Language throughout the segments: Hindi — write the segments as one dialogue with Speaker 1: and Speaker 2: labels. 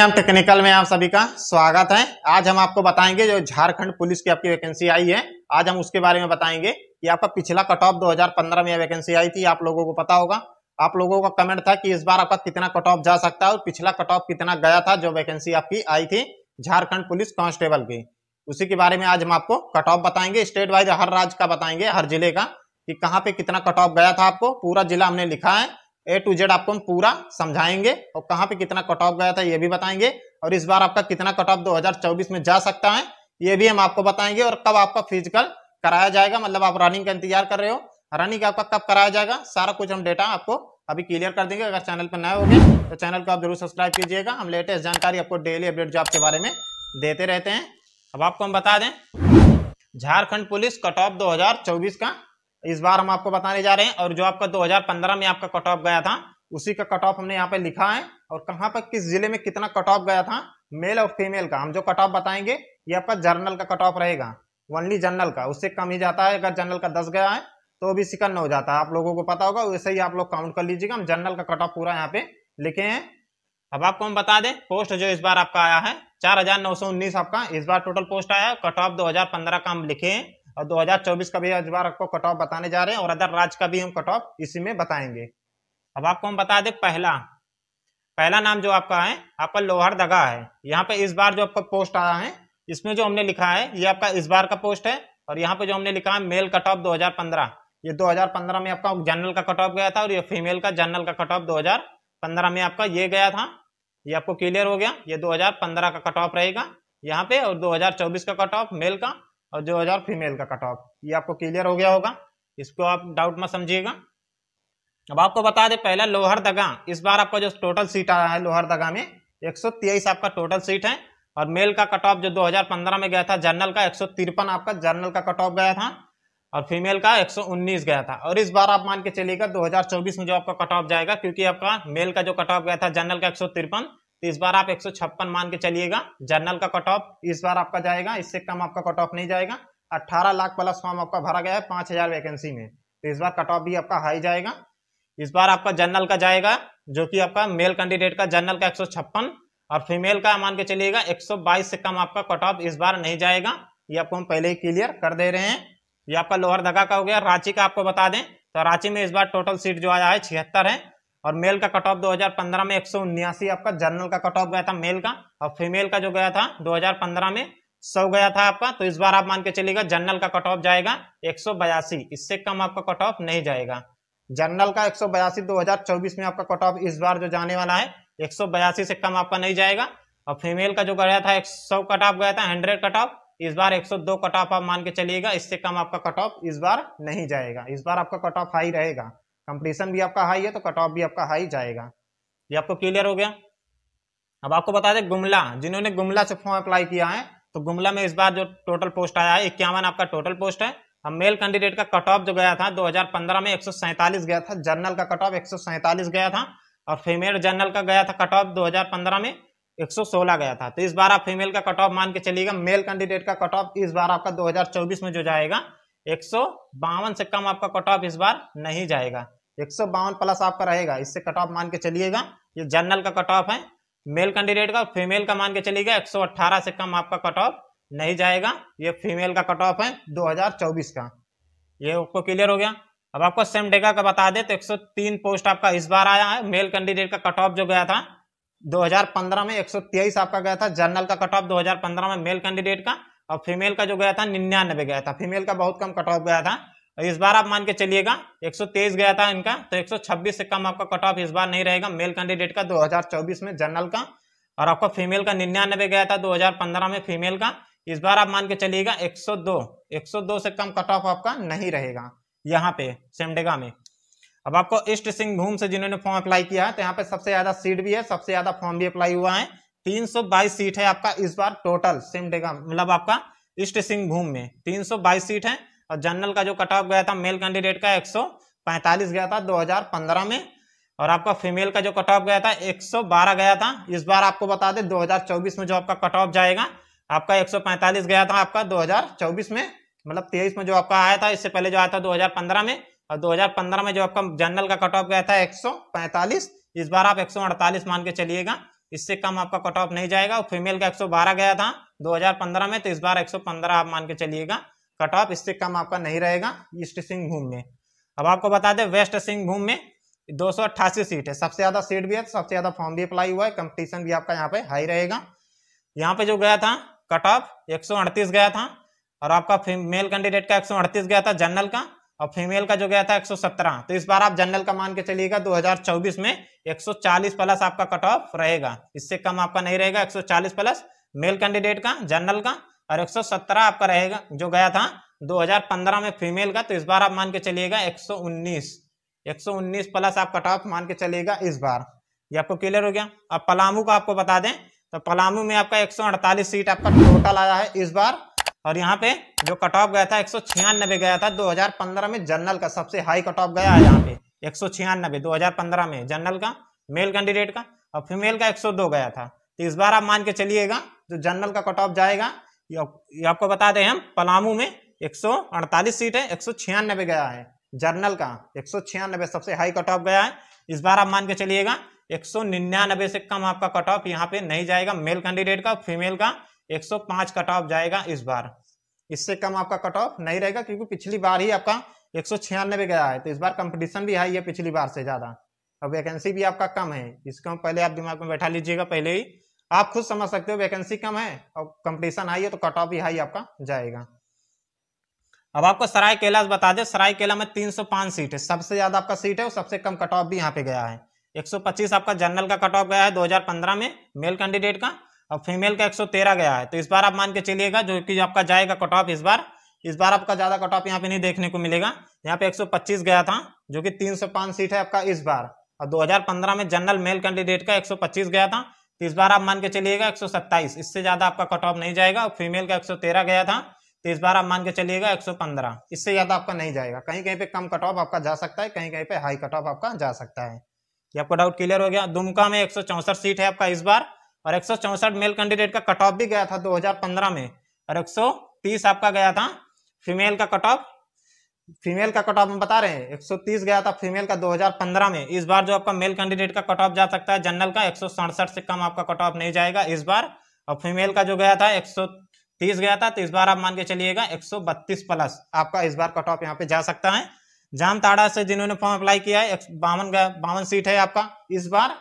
Speaker 1: एम टेक्निकल में आप सभी का स्वागत है आज हम आपको बताएंगे जो झारखंड पुलिस की आपकी वैकेंसी आई है आज हम उसके बारे में बताएंगे कि आपका पिछला कट ऑफ दो में यह वैकेंसी आई थी आप लोगों को पता होगा आप लोगों का कमेंट था कि इस बार आपका कितना कट ऑफ जा सकता है और पिछला कट ऑफ कितना गया था जो वैकेंसी आपकी आई थी झारखंड पुलिस कांस्टेबल की उसी के बारे में आज हम आपको कट ऑफ बताएंगे स्टेट वाइज हर राज्य का बताएंगे हर जिले का कि कहाँ पे कितना कट ऑफ गया था आपको पूरा जिला हमने लिखा है ए टू जेड आपको हम पूरा समझाएंगे और कहाँ पे कितना कट ऑफ गया था ये भी बताएंगे और इस बार आपका कितना कट ऑफ 2024 में जा सकता है ये भी हम आपको बताएंगे और कब आपका फिजिकल कराया जाएगा मतलब आप रनिंग का इंतजार कर रहे हो रनिंग आपका कब कराया जाएगा सारा कुछ हम डेटा आपको अभी क्लियर कर देंगे अगर चैनल पर नए हो गए तो चैनल को आप जरूर सब्सक्राइब कीजिएगा हम लेटेस्ट जानकारी आपको डेली अपडेट जॉब के बारे में देते रहते हैं अब आपको हम बता दें झारखंड पुलिस कट ऑफ चौबीस का इस बार हम आपको बताने जा रहे हैं और जो आपका 2015 में आपका कट ऑफ गया था उसी का कट ऑफ हमने यहाँ पे लिखा है और कहाँ पर किस जिले में कितना कट ऑफ गया था मेल और फीमेल का हम जो कट ऑफ बताएंगे ये आपका जर्नल का कट ऑफ रहेगा ओनली जनरल का उससे कम ही जाता है अगर जनरल का दस गया है तो भी सिकन हो जाता है आप लोगों को पता होगा वैसे ही आप लोग काउंट कर लीजिएगा हम जनरल का कट ऑफ पूरा यहाँ पे लिखे हैं अब आपको हम बता दें पोस्ट जो इस बार आपका आया है उन्नीस आपका इस बार टोटल पोस्ट आया कट ऑफ पंद्रह का हम लिखे हैं और 2024 का भी इस बार आपको कट ऑफ बताने जा रहे हैं और अदर राज्य का भी हम कट ऑफ इसी में बताएंगे अब आपको हम बता दें पहला पहला नाम जो आपका है आपका लोहर दगा है यहाँ पे इस बार जो आपका पोस्ट आया है इसमें जो हमने लिखा है ये आपका इस बार का पोस्ट है और यहाँ पे जो हमने लिखा है मेल कट ऑफ दो ये 2015 में आपका जनरल का कट ऑफ गया था और ये फीमेल का जनरल का कट ऑफ दो में आपका ये गया था ये आपको क्लियर हो गया ये 2015 का कट ऑफ रहेगा यहाँ पे और 2024 का कट ऑफ मेल का और जो हज़ार फीमेल का कट ऑफ ये आपको क्लियर हो गया होगा इसको आप डाउट मत समझिएगा अब आपको बता दें पहला लोहर दगा इस बार आपका जो टोटल सीट आया है लोहर दगा में एक आपका टोटल सीट है और मेल का कट ऑफ जो 2015 में गया था जनरल का एक आपका जनरल का कट ऑफ गया था और फीमेल का 119 गया था और इस बार आप मान के चलिएगा 2024 में जो आपका कट ऑफ जाएगा क्योंकि आपका मेल का जो कट ऑफ गया था जनरल का एक तो इस बार आप एक मान के चलिएगा जर्नल का कट ऑफ इस बार आपका जाएगा इससे कम आपका कट ऑफ नहीं जाएगा 18 लाख प्लस फॉर्म आपका भरा गया है पांच हजार वैकेंसी में तो इस बार कट ऑफ भी आपका हाई जाएगा इस बार आपका जनरल का जाएगा जो कि आपका मेल कैंडिडेट का जनरल का एक और फीमेल का मान के चलिएगा 122 से कम आपका कट ऑफ इस बार नहीं जाएगा ये आपको हम पहले ही क्लियर कर दे रहे हैं ये आपका धगा का हो गया रांची का आपको बता दें तो रांची में इस बार टोटल सीट जो आया है छिहत्तर है और मेल का कट ऑफ दो में एक आपका जनरल का कट ऑफ गया था मेल का और फीमेल का जो गया था 2015 में 100 गया था आपका तो इस बार आप मान के चलिएगा जनरल का कट ऑफ जाएगा एक इससे कम आपका कट ऑफ नहीं जाएगा जनरल का एक सौ में आपका कट ऑफ इस बार जो जाने वाला है एक से कम आपका नहीं जाएगा और फीमेल का जो गया था एक सौ कट ऑफ गया था हंड्रेड कट ऑफ इस बार 102 कट ऑफ आप मान के चलिएगा इससे कम आपका कट ऑफ इस बार नहीं जाएगा इस बार आपका कट ऑफ हाई रहेगा कंप्लीसन भी आपका हाई है तो कट ऑफ भी आपका हाई जाएगा ये आपको क्लियर हो गया अब आपको बता दें गुमला जिन्होंने गुमला से फॉर्म अप्लाई किया है तो गुमला में इस बार जो टोटल पोस्ट आया है इक्यावन आपका टोटल पोस्ट है अब मेल कैंडिडेट का कट ऑफ जो गया था 2015 में एक गया था जनरल का कट ऑफ एक गया था और फीमेल जनरल का गया था कट ऑफ 2015 में 116 गया था तो इस बार आप फीमेल का कट ऑफ मान के चलिएगा मेल कैंडिडेट का कट ऑफ इस बार आपका 2024 में जो जाएगा एक से कम आपका कट ऑफ इस बार नहीं जाएगा एक प्लस आपका रहेगा इससे कट ऑफ मान के चलिएगा ये जनरल का कट ऑफ है मेल कैंडिडेट का फीमेल का मान के चलिएगा 118 से कम आपका कट ऑफ नहीं जाएगा ये फीमेल का कट ऑफ है 2024 का ये आपको क्लियर हो गया अब आपको सेम डेगा का बता दे तो 103 पोस्ट आपका इस बार आया है मेल कैंडिडेट का कट ऑफ जो गया था 2015 में एक आपका गया था जनरल का कट ऑफ दो में मेल कैंडिडेट का और फीमेल का जो गया था निन्यानबे गया था फीमेल का बहुत कम कट ऑफ गया था इस बार आप मान के चलिएगा 123 गया था इनका तो 126 से कम आपका कट ऑफ इस बार नहीं रहेगा मेल कैंडिडेट का 2024 में जनरल का और आपका फीमेल का निन्यानबे गया था 2015 में फीमेल का इस बार आप मान के चलिएगा 102 102 से कम कट ऑफ आपका नहीं रहेगा यहाँ पे सेमडेगा में अब आपको ईस्ट सिंह भूम से जिन्होंने फॉर्म अप्लाई किया है तो यहाँ पे सबसे ज्यादा सीट भी है सबसे ज्यादा फॉर्म भी अप्लाई हुआ है तीन सौ बाईस सीट है आपका इस बार टोटल सिमडेगा मतलब आपका ईस्ट सिंहभूम में तीन सौ बाईस सीट है और जनरल का जो कट ऑफ गया था मेल कैंडिडेट का एक सौ पैंतालीस गया था दो हजार पंद्रह में और आपका फीमेल का जो कट ऑफ गया था एक सौ बारह गया था इस बार आपको बता दें दो हजार चौबीस में जो आपका कट ऑफ जाएगा आपका एक सौ पैंतालीस गया था आपका दो हजार चौबीस में मतलब तेईस में जो आपका आया था इससे पहले जो आया था दो हजार पंद्रह में और 2015 में जो आपका जनरल का कट ऑफ गया था 145 इस बार आप 148 मान के चलिएगा इससे कम आपका कट ऑफ नहीं जाएगा फीमेल का 112 गया था 2015 में तो इस बार 115 आप मान के चलिएगा कट ऑफ इससे कम आपका नहीं रहेगा ईस्ट सिंहभूम में अब आपको बता दें वेस्ट सिंहभूम में दो सीट है सबसे ज्यादा सीट भी है सबसे ज्यादा फॉर्म भी अप्लाई हुआ है कंपटीशन भी आपका यहाँ पे हाई रहेगा यहाँ पे जो गया था कट ऑफ एक गया था और आपका मेल कैंडिडेट का एक गया था जनरल का और फीमेल का जो गया था 117 तो इस बार आप जनरल का मान के चलिएगा 2024 में 140 प्लस आपका कट ऑफ रहेगा इससे कम आपका नहीं रहेगा 140 प्लस मेल कैंडिडेट का जनरल का और 117 आपका रहेगा जो गया था 2015 में फीमेल का तो इस बार आप मान के चलिएगा 119 119 प्लस आप कट ऑफ मान के चलिएगा इस बार ये आपको क्लियर हो गया अब पलामू का आपको बता दें तो पलामू में आपका 148 सीट आपका टोटल आया है इस बार और यहाँ पे जो कट ऑफ गया था एक गया था 2015 में जनरल का सबसे हाई कट ऑफ गया है यहाँ पे एक 2015 में जनरल का मेल कैंडिडेट का और फीमेल का 102 गया था तो इस बार आप मान के चलिएगा जो जनरल का कट ऑफ जाएगा ये आपको बता दें हम पलामू में 148 सीट है एक गया है जनरल का एक सबसे हाई कट ऑफ गया है इस बार आप मान के चलिएगा एक से कम आपका कट ऑफ यहाँ पे नहीं जाएगा मेल कैंडिडेट का फीमेल का 105 कट ऑफ जाएगा इस बार इससे कम आपका कट ऑफ नहीं रहेगा क्योंकि पिछली बार ही आपका एक गया है तो इस बार कंपटीशन भी हाई है पिछली बार से ज़्यादा और वैकेंसी भी आपका कम है इसको पहले आप दिमाग में बैठा लीजिएगा पहले ही आप खुद समझ सकते हो वैकेंसी कम है और कंपटीशन हाई है तो कट ऑफ भी हाई आपका जाएगा अब आपको सराय केला बता दे सराय केला में 305 सीट है सबसे ज्यादा आपका सीट है और सबसे कम कट ऑफ भी यहाँ पे गया है 125 आपका जनरल का कट ऑफ गया है 2015 में मेल कैंडिडेट का अब फीमेल का 113 गया है तो इस बार आप मान के चलिएगा जो कि आपका जाएगा कट ऑफ इस बार इस बार आपका ज्यादा कट ऑफ यहाँ पे नहीं देखने को मिलेगा यहाँ पे 125 गया था जो कि 305 सीट है आपका इस बार और 2015 में जनरल मेल कैंडिडेट का 125 गया था तो इस बार आप मान के चलिएगा सत्ताईस इससे ज्यादा आपका कट ऑफ नहीं जाएगा और फीमेल का तेरह गया था तो इस बार आप मान के चलिएगा पंद्रह इससे ज्यादा आपका नहीं जाएगा कहीं कहीं पे कम कट ऑफ आपका जा सकता है कहीं कहीं पे हाई कट ऑफ आपका जा सकता है ये आपका डाउट क्लियर हो गया दुमका में एक सीट है आपका इस बार और एक मेल कैंडिडेट का कट ऑफ भी गया था 2015 में और 130 आपका गया था फीमेल का कट ऑफ फीमेल का कट ऑफ हम बता रहे हैं 130 गया था फीमेल का 2015 में इस बार जो आपका मेल कैंडिडेट का कट ऑफ जा सकता है जनरल का एक से कम आपका कट ऑफ नहीं जाएगा इस बार और फीमेल का जो गया था 130 गया था तो इस बार आप मान के चलिएगा 132 प्लस आपका इस बार कट ऑफ यहाँ पे जा सकता है जामताड़ा से जिन्होंने फॉर्म अप्लाई किया है बावन बावन सीट है आपका इस बार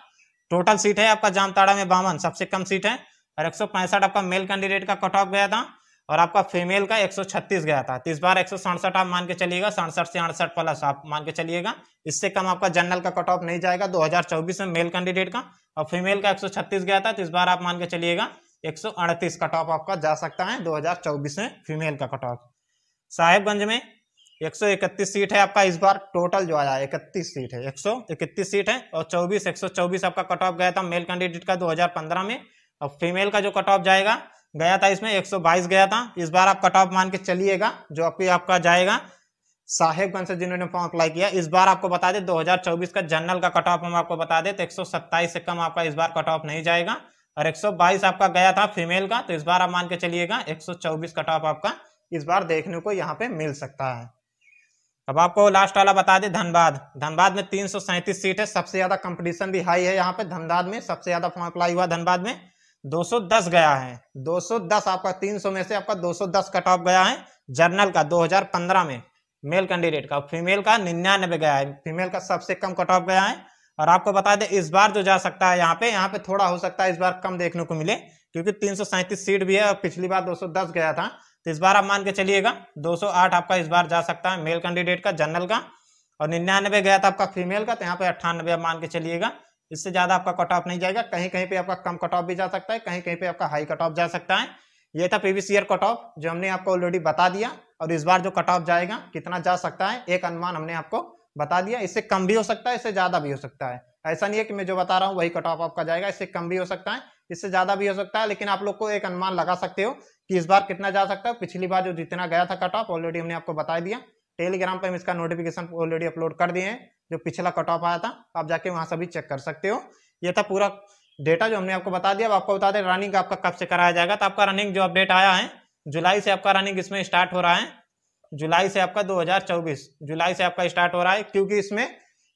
Speaker 1: टोटल सीट है आपका जामताड़ा में बावन सबसे कम सीट है और एक आपका मेल कैंडिडेट का कट ऑफ गया था और आपका फीमेल का 136 गया था इस बार एक आप मान के चलिएगा सड़सठ से अड़सठ प्लस आप मान के चलिएगा इससे कम आपका जनरल का कट ऑफ नहीं जाएगा 2024 में मेल कैंडिडेट का और फीमेल का 136 गया था तो इस बार आप मान के चलिएगा 138 कट ऑफ आपका जा सकता है 2024 में फीमेल का कट ऑफ साहेबगंज में 131 सीट है आपका इस बार टोटल जो आया इकतीस सीट है 131 सीट है और 24 124 आपका कट ऑफ गया था मेल कैंडिडेट का 2015 में और फीमेल का जो कट ऑफ जाएगा गया था इसमें 122 गया था इस बार आप कट ऑफ मान के चलिएगा जो आपकी आपका जाएगा साहेबगंज से जिन्होंने फॉर्म अप्लाई किया इस बार आपको बता दें चौबीस का जनरल का कट ऑफ हम आपको बता दें तो सत्ताईस से कम आपका इस बार कट ऑफ नहीं जाएगा और बाईस आपका गया था फीमेल का तो इस बार आप मान के चलिएगा चौबीस कट ऑफ आपका इस बार देखने को यहाँ पे मिल सकता है अब आपको लास्ट वाला बता दें धनबाद धनबाद में तीन सीट है सबसे ज्यादा कंपटीशन भी हाई है यहाँ पे धनबाद में सबसे ज्यादा फॉर्म अप्लाई हुआ धनबाद में 210 गया है 210 आपका 300 में से आपका 210 कट ऑफ गया है जर्नल का 2015 में मेल कैंडिडेट का फीमेल का निन्यानवे गया है फीमेल का सबसे कम कट ऑफ गया है और आपको बता दें इस बार जो जा सकता है यहाँ पे यहाँ पे थोड़ा हो सकता है इस बार कम देखने को मिले क्योंकि तीन सीट भी है और पिछली बार दस गया था तो इस बार आप मान के चलिएगा 208 आपका इस बार जा सकता है मेल कैंडिडेट का जनरल का और निन्यानवे गया था आपका फीमेल का तो यहाँ पे अट्ठानबे आप मान के चलिएगा इससे ज्यादा आपका कट ऑफ नहीं जाएगा कहीं कहीं पे आपका कम कट ऑफ भी जा सकता है कहीं कहीं पे आपका हाई कट ऑफ जा सकता है ये था प्रीवियस ईयर कट ऑफ जो हमने आपको ऑलरेडी बता दिया और इस बार जो कट ऑफ जाएगा कितना जा सकता है एक अनुमान हमने आपको बता दिया इससे कम भी हो सकता है इससे ज्यादा भी हो सकता है ऐसा नहीं है कि मैं जो बता रहा हूँ वही कट ऑफ आपका जाएगा इससे कम भी हो सकता है इससे ज्यादा भी हो सकता है लेकिन आप लोग को एक अनुमान लगा सकते हो कि इस बार कितना जा सकता है पिछली बार जो जितना गया था कट ऑफ ऑलरेडी हमने आपको बता दिया टेलीग्राम पर हम इसका नोटिफिकेशन ऑलरेडी अपलोड कर दिए हैं जो पिछला कट ऑफ आया था आप जाके वहाँ सभी चेक कर सकते हो ये था पूरा डेटा जो हमने आपको बता दिया अब आपको बता दें रनिंग आपका कब से कराया जाएगा तो आपका रनिंग जो अपडेट आया है जुलाई से आपका रनिंग इसमें स्टार्ट हो रहा है जुलाई से आपका 2024 जुलाई से आपका स्टार्ट हो रहा है क्योंकि इसमें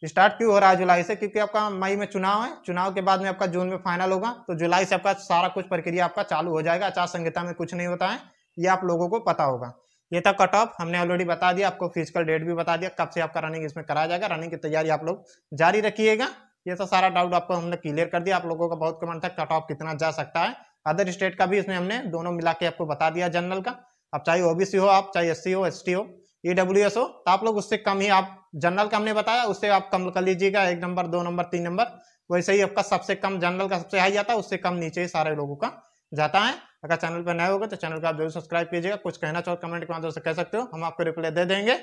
Speaker 1: स्टार्ट क्यों हो रहा है जुलाई से क्योंकि आपका मई में चुनाव है चुनाव के बाद में आपका जून में फाइनल होगा तो जुलाई से आपका सारा कुछ प्रक्रिया आपका चालू हो जाएगा आचार संहिता में कुछ नहीं होता है ये आप लोगों को पता होगा ये था कट ऑफ हमने ऑलरेडी बता दिया आपको फिजिकल डेट भी बता दिया कब से आपका रनिंग इसमें कराया जाएगा रनिंग की तैयारी आप लोग जारी रखिएगा ये तो सारा डाउट आपको हमने क्लियर कर दिया आप लोगों का बहुत कमेंट था कट ऑफ कितना जा सकता है अदर स्टेट का भी इसमें हमने दोनों मिला के आपको बता दिया जनरल का अब चाहे ओबीसी हो आप चाहे एस हो एस हो ईडब्ल्यू हो तो आप लोग उससे कम ही आप जनरल का हमने बताया उससे आप कम कर लीजिएगा एक नंबर दो नंबर तीन नंबर वैसे ही आपका सबसे कम जनरल का सबसे हाई जाता है उससे कम नीचे सारे लोगों का जाता है अगर चैनल पर नए होगा तो चैनल को आप जरूर सब्सक्राइब कीजिएगा कुछ कहना चाहो कमेंट के माध्यम से कह सकते हो हम आपको रिप्लाई दे देंगे